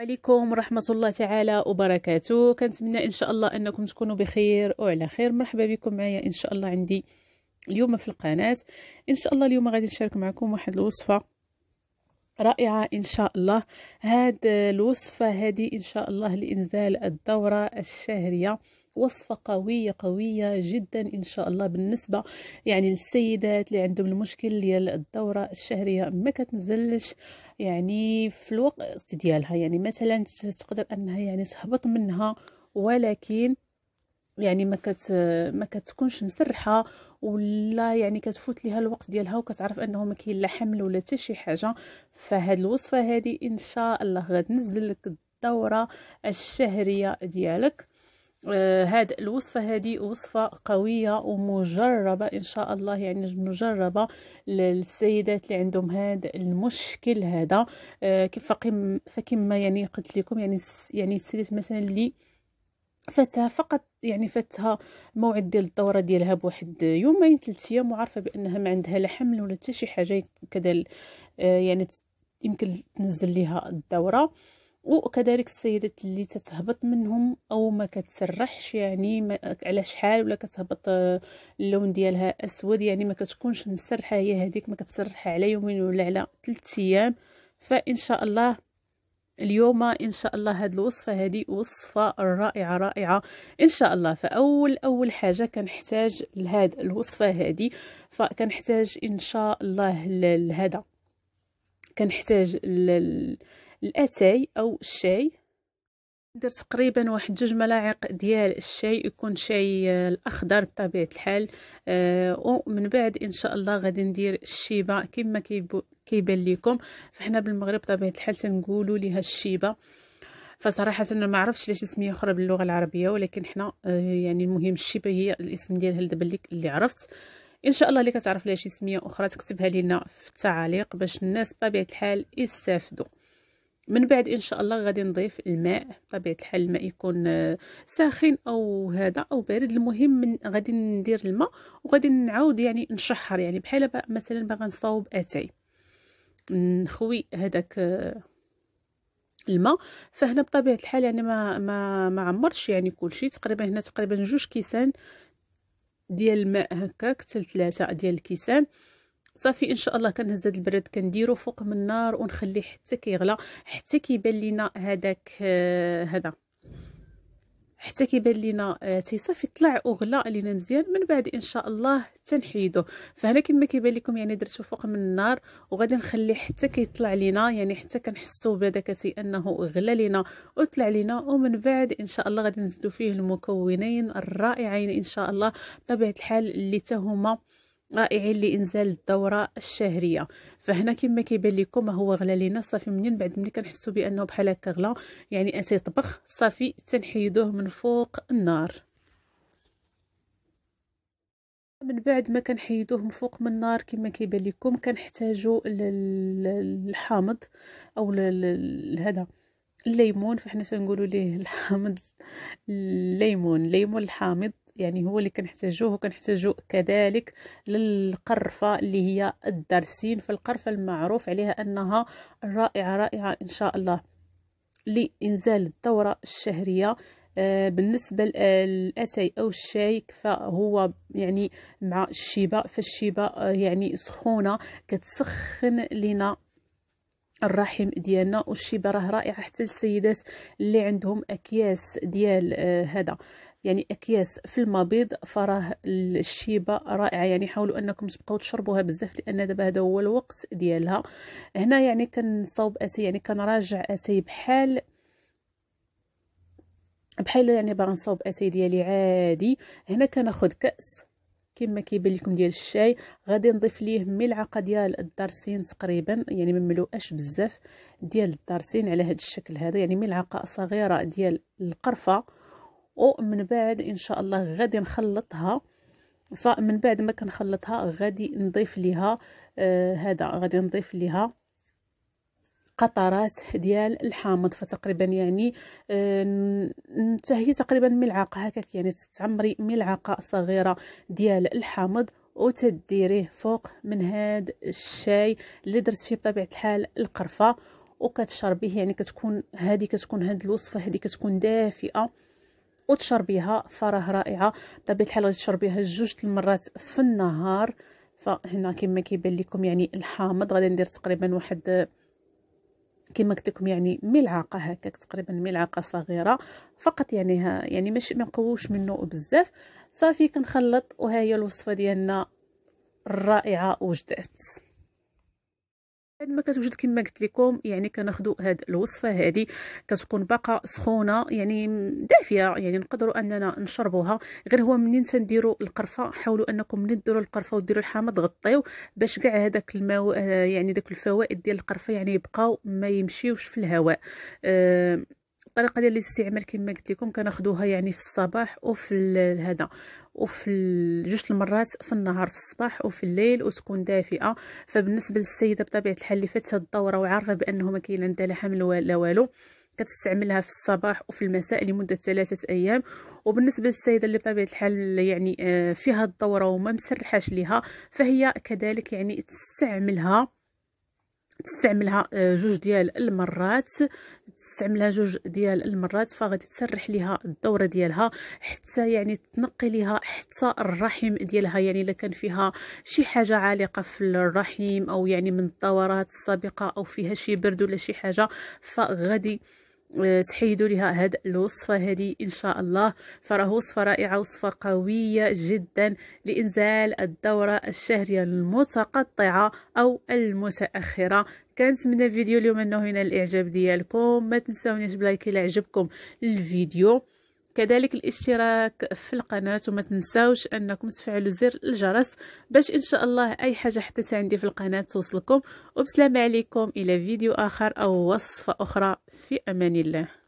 عليكم ورحمة الله تعالى وبركاته كنتمنى إن شاء الله أنكم تكونوا بخير وعلى خير مرحبا بكم معايا إن شاء الله عندي اليوم في القناة إن شاء الله اليوم غادي نشارك معكم واحد الوصفة رائعة إن شاء الله هاد الوصفة هذه إن شاء الله لإنزال الدورة الشهرية وصفة قوية قوية جدا إن شاء الله بالنسبة يعني للسيدات اللي عندهم المشكل ديال الدورة الشهرية ما كتنزلش يعني في الوقت ديالها يعني مثلا تقدر أنها يعني تهبط منها ولكن يعني ما كت ما كتكونش مسرحه ولا يعني كتفوت ليها الوقت ديالها وكتعرف انه ما كاين لا حمل ولا حتى شي حاجه فهاد الوصفه هذه ان شاء الله غتنزل لك الدوره الشهريه ديالك آه، هاد الوصفه هذه وصفه قويه ومجربه ان شاء الله يعني مجربه للسيدات اللي عندهم هاد المشكل هذا آه، كيف فكما يعني قلت لكم يعني يعني السيدات مثلا اللي فاتها فقط يعني فاتها موعد ديال الدوره ديالها بواحد يومين ثلاث ايام وعارفه بانها ما عندها لا حمل ولا حتى شي حاجه كذا آه، يعني يمكن تنزل ليها الدوره وكذلك السيدات اللي تتهبط منهم او ما كتسرحش يعني ما على شحال ولا كتهبط آه، اللون ديالها اسود يعني ما كتكونش مسرحه هي هذيك ما كتسرحها على يومين ولا على ثلاث ايام فان شاء الله اليوم ان شاء الله هاد الوصفه هذه وصفه رائعه رائعه ان شاء الله فاول اول حاجه كنحتاج لهاد الوصفه هذه فكنحتاج ان شاء الله لهذا كنحتاج الاتاي او الشاي درت تقريبا واحد جوج ملاعق ديال الشاي يكون شاي آه، الاخضر بطبيعه الحال أه ومن بعد ان شاء الله غادي ندير الشيبه كما كيبان لكم فحنا بالمغرب بطبيعه الحال تنقولوا ليها الشيبه فصراحه انا ما عرفتش ليش اسميه اخرى باللغه العربيه ولكن حنا آه، يعني المهم الشيبه هي الاسم ديالها دابا اللي عرفت ان شاء الله اللي كتعرف ليها شي اسميه اخرى تكتبها لينا في التعاليق باش الناس بطبيعه الحال يستافدوا من بعد ان شاء الله غادي نضيف الماء بطبيعه الحال الماء يكون آه، ساخن او هذا او بارد المهم من غادي ندير الماء وغادي نعاود يعني نشحر يعني بحال مثلا باغا نصاوب اتاي نخوي هذاك آه، الماء فهنا بطبيعه الحال يعني ما ما ما عمرش يعني كلشي تقريبا هنا تقريبا جوج كيسان ديال الماء هكاك ثلاثه ديال الكيسان صافي ان شاء الله كنهز هذا البرد كنديرو فوق من النار ونخليه حتى كيغلى حتى كيبان لينا هذاك آه، هذا حتى كيبان لينا آه، تيصافي طلع وغلى علينا مزيان من بعد ان شاء الله تنحيدو فهنا كما كيبان لكم يعني درتو فوق من النار وغادي نخليه حتى كيطلع لينا يعني حتى كنحسو بهذاك تي انه غلى لينا وطلع لينا ومن بعد ان شاء الله غادي نزيدو فيه المكونين الرائعين ان شاء الله بطبيعه الحال اللي حتى هما رائعين لانزال الدوره الشهريه فهنا كما كيبان لكم هو غلا لينا صافي منين بعد ملي كنحسوا بانه بحال هكا غلا يعني طبخ صافي تنحيدوه من فوق النار من بعد ما كنحيدوه من فوق من النار كما كيبان لكم كنحتاجوا الحامض او هذا الليمون فحنا تنقولوا ليه الحامض الليمون الليمون الحامض يعني هو اللي كنحتاجوه وكنحتاجو كذلك للقرفه اللي هي الدرسين فالقرفه المعروف عليها انها رائعه رائعه ان شاء الله لانزال الدوره الشهريه آه، بالنسبه للاتاي او الشاي فهو يعني مع الشيبه فالشيبه آه، يعني سخونه كتسخن لنا الرحم ديالنا والشيبه راه رائعه حتى السيدات اللي عندهم اكياس ديال آه، هذا يعني اكياس في المبيض فراه الشيبه رائعه يعني حاولوا انكم تبقاو تشربوها بزاف لان دابا هذا هو الوقت ديالها هنا يعني كنصاوب اتاي يعني كنراجع اتاي بحال بحال يعني باغا نصاوب اتاي ديالي عادي هنا كناخذ كاس كما كيبان لكم ديال الشاي غادي نضيف ليه ملعقه ديال الدارسين تقريبا يعني ما ملوءاش بزاف ديال الدارسين على هذا الشكل هذا يعني ملعقه صغيره ديال القرفه ومن بعد ان شاء الله غادي نخلطها فمن بعد ما كنخلطها غادي نضيف ليها آه هذا غادي نضيف ليها قطرات ديال الحامض فتقريبا يعني آه، حتى آه هي تقريبا ملعقه هكاك يعني تعمري ملعقه صغيره ديال الحامض وتديريه فوق من هاد الشاي اللي درت فيه بطبيعه الحال القرفه وكتشربيه يعني كتكون هذه كتكون هاد الوصفه هذه كتكون دافئه وتشربيها فراه رائعه طيب، بطبيعه الحال غادي تشربيها جوج المرات في النهار فهنا كما كيبان لكم يعني الحامض غادي ندير تقريبا واحد كما قلت لكم يعني ملعقه هكاك تقريبا ملعقه صغيره فقط يعني ها يعني ماشي ما نقووش منه بزاف صافي كنخلط وها هي الوصفه ديالنا الرائعه وجدات بعد ما كتوجد كما قلت لكم يعني كناخذوا هاد الوصفه هذه كتكون باقا سخونه يعني دافيه يعني نقدروا اننا نشربوها غير هو منين تنديروا القرفه حاولوا انكم منين ديروا القرفه وديروا الحامض غطيو باش كاع هذاك الماء آه، يعني داك الفوائد ديال القرفه يعني يبقاو ما يمشيوش في الهواء أه الطريقه ديال الاستعمال كما قلت لكم كناخذوها يعني في الصباح وفي هذا وفي جوج المرات في النهار في الصباح وفي الليل وتكون دافئه فبالنسبه للسيده بطبيعه الحال اللي فاتت الدوره وعارفه بانه ما كاين عندها لا حمل ولا والو كتستعملها في الصباح وفي المساء لمدة ثلاثة أيام وبالنسبة للسيدة اللي بطبيعة الحال يعني آه، فيها الدورة وما مسرحاش ليها فهي كذلك يعني تستعملها تستعملها آه، جوج ديال المرات تستعملها جوج ديال المرات فغادي تسرح ليها الدوره ديالها حتى يعني تنقي ليها حتى الرحم ديالها يعني الا كان فيها شي حاجه عالقه في الرحم او يعني من الدورات السابقه او فيها شي برد ولا شي حاجه فغادي آه، تحيدوا لها هاد الوصفه هذه ان شاء الله فراه وصفه رائعه وصفه قويه جدا لانزال الدوره الشهريه المتقطعه او المتاخره كنتمنى فيديو اليوم انه ينال الاعجاب ديالكم ما تنسونيش بلايك الى عجبكم الفيديو كذلك الاشتراك في القناة وما تنساوش أنكم تفعلوا زر الجرس باش إن شاء الله أي حاجة حدثت عندي في القناة توصلكم وبسلام عليكم إلى فيديو آخر أو وصفة أخرى في أمان الله